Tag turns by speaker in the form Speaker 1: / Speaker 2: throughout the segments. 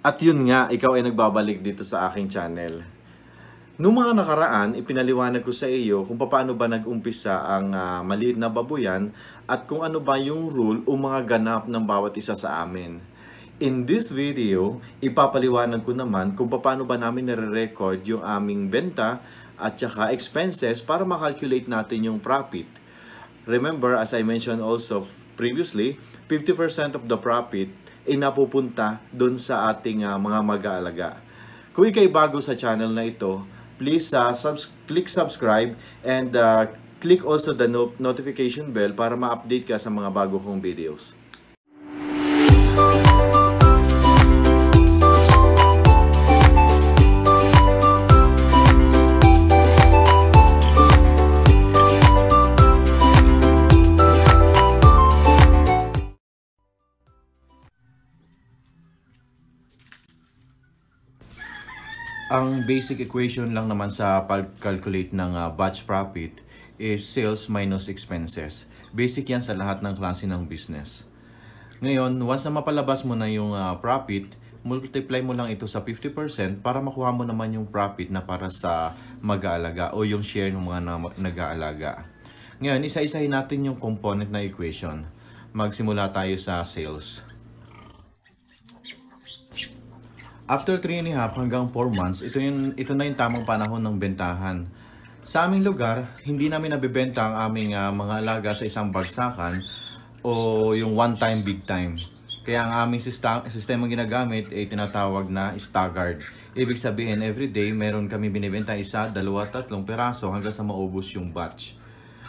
Speaker 1: At yun nga, ikaw ay nagbabalik dito sa aking channel. Noong mga nakaraan, ipinaliwanag ko sa iyo kung paano ba nag-umpisa ang uh, maliit na babuyan at kung ano ba yung rule o mga ganap ng bawat isa sa amin. In this video, ipapaliwanag ko naman kung paano ba namin nare-record yung aming benta at saka expenses para makalculate natin yung profit. Remember, as I mentioned also previously, 50% of the profit ay napupunta doon sa ating uh, mga mag-aalaga. Kung ikay bago sa channel na ito, please uh, subs- click subscribe and uh, click also the no- notification bell para ma-update ka sa mga bago kong videos. Ang basic equation lang naman sa pag-calculate ng uh, batch profit is sales minus expenses. Basic yan sa lahat ng klase ng business. Ngayon, once na mapalabas mo na yung uh, profit, multiply mo lang ito sa 50% para makuha mo naman yung profit na para sa mag-aalaga o yung share ng mga na nag-aalaga. Ngayon, isa-isahin natin yung component na equation. Magsimula tayo sa sales. After 3 and a half hanggang 4 months, ito, yung, ito na yung tamang panahon ng bentahan. Sa aming lugar, hindi namin nabibenta ang aming uh, mga alaga sa isang bagsakan o yung one time big time. Kaya ang aming sistema, sistema ginagamit ay tinatawag na staggered. Ibig sabihin, every day meron kami binibenta isa, dalawa, tatlong peraso hanggang sa maubos yung batch.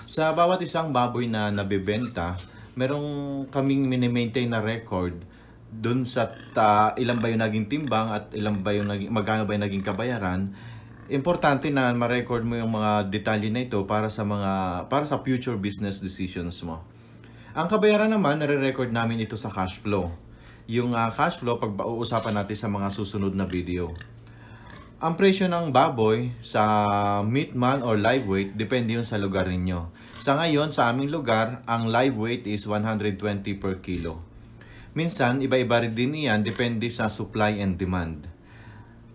Speaker 1: Sa bawat isang baboy na nabibenta, merong kaming minimaintain na record doon sa uh, ilan ba yung naging timbang at ilan ba yung naging, magkano ba yung naging kabayaran, importante na ma-record mo yung mga detalye na ito para sa mga para sa future business decisions mo. Ang kabayaran naman, nare-record namin ito sa cash flow. Yung uh, cash flow, pag uusapan natin sa mga susunod na video. Ang presyo ng baboy sa meat man or live weight, depende yun sa lugar ninyo. Sa ngayon, sa aming lugar, ang live weight is 120 per kilo. Minsan, iba-iba rin din yan depende sa supply and demand.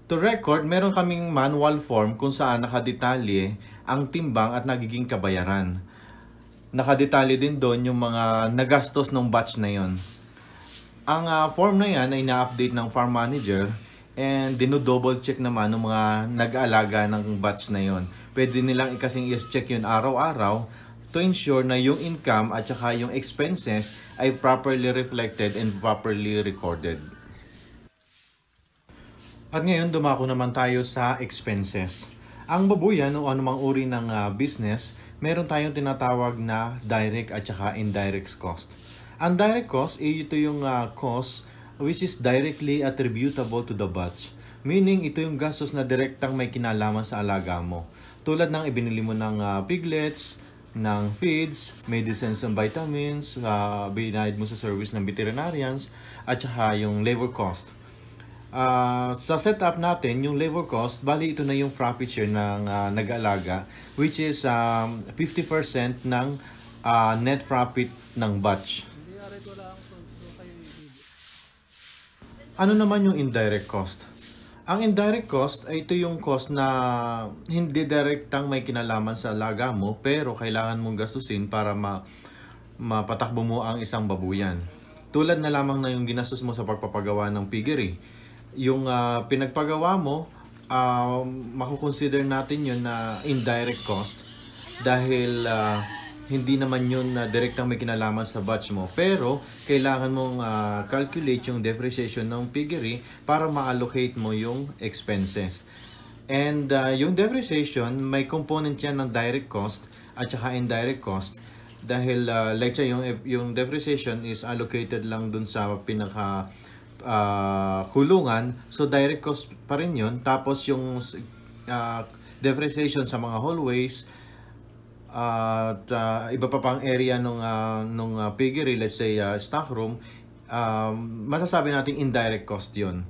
Speaker 1: To record, meron kaming manual form kung saan nakadetalye ang timbang at nagiging kabayaran. Nakadetalye din doon yung mga nagastos ng batch na yon. Ang uh, form na yan ay na-update ng farm manager and dino check naman ng mga nag-aalaga ng batch na yon. Pwede nilang ikasing i-check yun araw-araw to ensure na yung income at saka yung expenses ay properly reflected and properly recorded. At ngayon, dumako naman tayo sa expenses. Ang babuyan o anumang uri ng uh, business, meron tayong tinatawag na direct at saka indirect cost. Ang direct cost, eh, ito yung uh, cost which is directly attributable to the batch. Meaning, ito yung gastos na direktang may kinalaman sa alaga mo. Tulad ng ibinili mo ng uh, piglets, ng feeds, medicines and vitamins, uh, binayad mo sa service ng veterinarians, at saka yung labor cost. Uh, sa setup natin, yung labor cost, bali ito na yung profit share ng uh, nag-aalaga, which is um, 50% ng uh, net profit ng batch. Ano naman yung indirect cost? Ang indirect cost ay ito yung cost na hindi direktang may kinalaman sa alaga mo pero kailangan mong gastusin para ma mapatakbo mo ang isang babuyan. Tulad na lamang na yung ginastos mo sa pagpapagawa ng piggery. Yung uh, pinagpagawa mo, uh, makukonsider natin yun na indirect cost dahil uh, hindi naman yun na uh, direktang may kinalaman sa batch mo. Pero, kailangan mong uh, calculate yung depreciation ng piggery eh, para ma-allocate mo yung expenses. And uh, yung depreciation, may component yan ng direct cost at saka indirect cost. Dahil, uh, ah, like siya, yung, yung depreciation is allocated lang dun sa pinaka uh, kulungan. So, direct cost pa rin yun. Tapos, yung uh, depreciation sa mga hallways, at uh, iba pa pang area ng uh, ah, ng uh, ah, piggery, let's say uh, room um, masasabi natin indirect cost 'yon.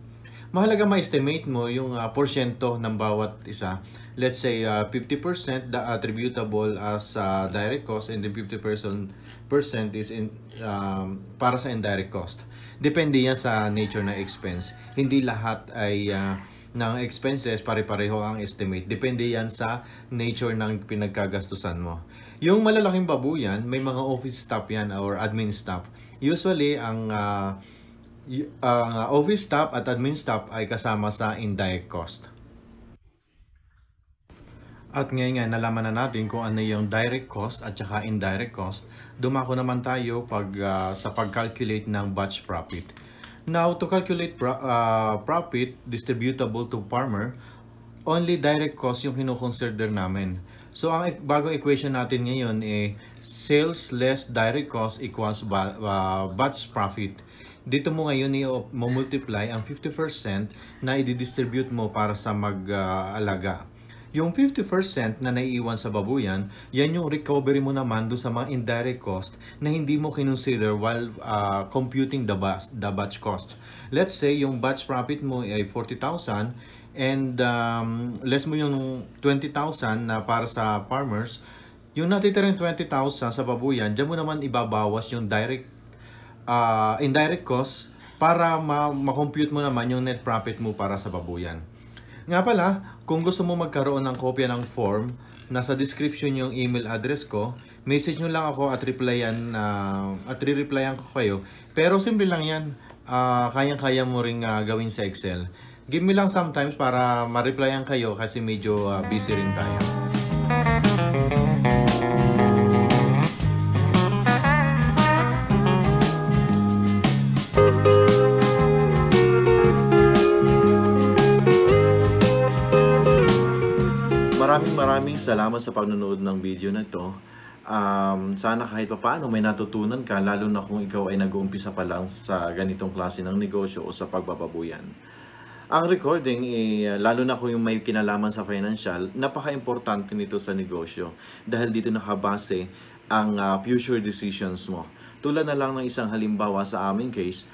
Speaker 1: Mahalaga ma-estimate mo yung uh, porsyento ng bawat isa. Let's say uh, 50% the attributable as uh, direct cost and the 50% percent is in um, para sa indirect cost. Depende yan sa nature ng expense. Hindi lahat ay uh, ng expenses, pare-pareho ang estimate. Depende yan sa nature ng pinagkagastusan mo. Yung malalaking babuyan, may mga office staff yan or admin staff. Usually, ang uh, ang ah, office staff at admin staff ay kasama sa indirect cost. At ngayon nga, nalaman na natin kung ano yung direct cost at saka indirect cost. Dumako naman tayo pag, uh, sa pag-calculate ng batch profit. Now, to calculate uh, profit distributable to farmer, only direct cost yung kinoconsider namin. So, ang bagong equation natin ngayon ay eh, sales less direct cost equals ba uh, batch profit. Dito mo ngayon i-multiply ang 50% na i-distribute mo para sa mag-alaga. Uh, alaga. Yung 50% na naiiwan sa babuyan, yan yung recovery mo naman doon sa mga indirect cost na hindi mo kinonsider while uh, computing the, batch, the batch cost. Let's say yung batch profit mo ay 40,000 and um, less mo yung 20,000 na para sa farmers, yung natitirang 20,000 sa babuyan, dyan mo naman ibabawas yung direct uh, indirect cost para ma-compute mo naman yung net profit mo para sa babuyan. Nga pala, kung gusto mo magkaroon ng kopya ng form, nasa description yung email address ko. Message nyo lang ako at replyan, uh, at re-replyan ko kayo. Pero simple lang yan. Uh, Kayang-kaya mo ring uh, gawin sa Excel. Give me lang sometimes para ma-replyan kayo kasi medyo uh, busy rin tayo. Maraming maraming salamat sa panonood ng video na ito. Um, sana kahit papaano may natutunan ka lalo na kung ikaw ay nag-uumpisa pa lang sa ganitong klase ng negosyo o sa pagbababuyan. Ang recording, eh, lalo na kung yung may kinalaman sa financial, napaka-importante nito sa negosyo dahil dito nakabase ang uh, future decisions mo. Tulad na lang ng isang halimbawa sa aming case,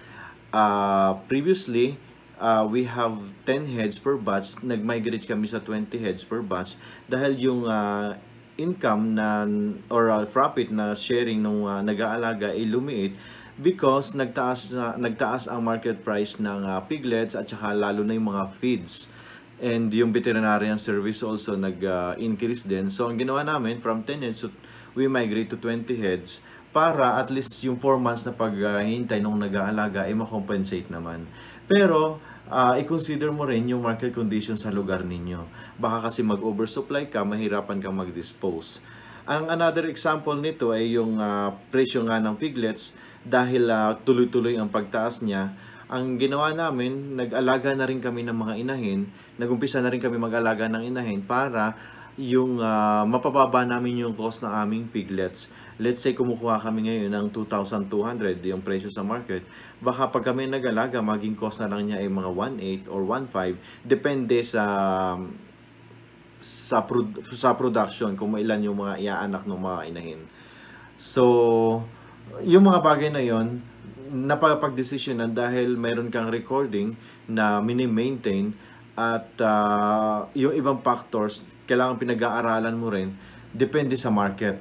Speaker 1: uh, previously, uh, we have 10 heads per batch. Nag-migrate kami sa 20 heads per batch dahil yung uh, income na or uh, profit na sharing ng uh, nag-aalaga ay lumiit because nagtaas na uh, nagtaas ang market price ng uh, piglets at saka lalo na yung mga feeds. And yung veterinarian service also nag-increase uh, din. So ang ginawa namin from 10 heads so we migrate to 20 heads para at least yung 4 months na paghihintay nung nag-aalaga ay eh, makompensate naman. Pero uh, i-consider mo rin yung market condition sa lugar ninyo. Baka kasi mag-oversupply ka, mahirapan kang mag-dispose. Ang another example nito ay yung uh, presyo nga ng piglets dahil uh, tuloy-tuloy ang pagtaas niya. Ang ginawa namin, nag-alaga na rin kami ng mga inahin, nag-umpisa na rin kami mag-alaga ng inahin para yung uh, mapababa namin yung cost ng aming piglets. Let's say kumukuha kami ngayon ng 2,200 yung presyo sa market. Baka pag kami nag-alaga, maging cost na lang niya ay mga 1,800 or 1,500. Depende sa sa, prod, sa production kung ilan yung mga iaanak ng mga inahin. So, yung mga bagay na yon napapag decisionan dahil meron kang recording na mini-maintain at uh, yung ibang factors kailangan pinag-aaralan mo rin depende sa market.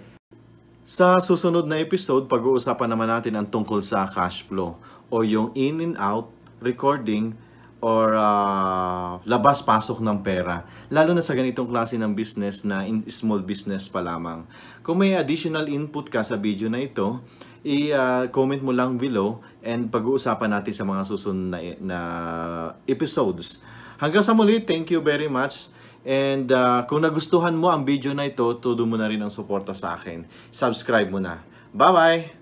Speaker 1: Sa susunod na episode, pag-uusapan naman natin ang tungkol sa cash flow o yung in and out recording or uh, labas-pasok ng pera. Lalo na sa ganitong klase ng business na in small business pa lamang. Kung may additional input ka sa video na ito, i-comment uh, mo lang below and pag-uusapan natin sa mga susunod na, e, na episodes. Hanggang sa muli, thank you very much. And uh, kung nagustuhan mo ang video na ito, todo mo na rin ang suporta sa akin. Subscribe mo na. Bye-bye!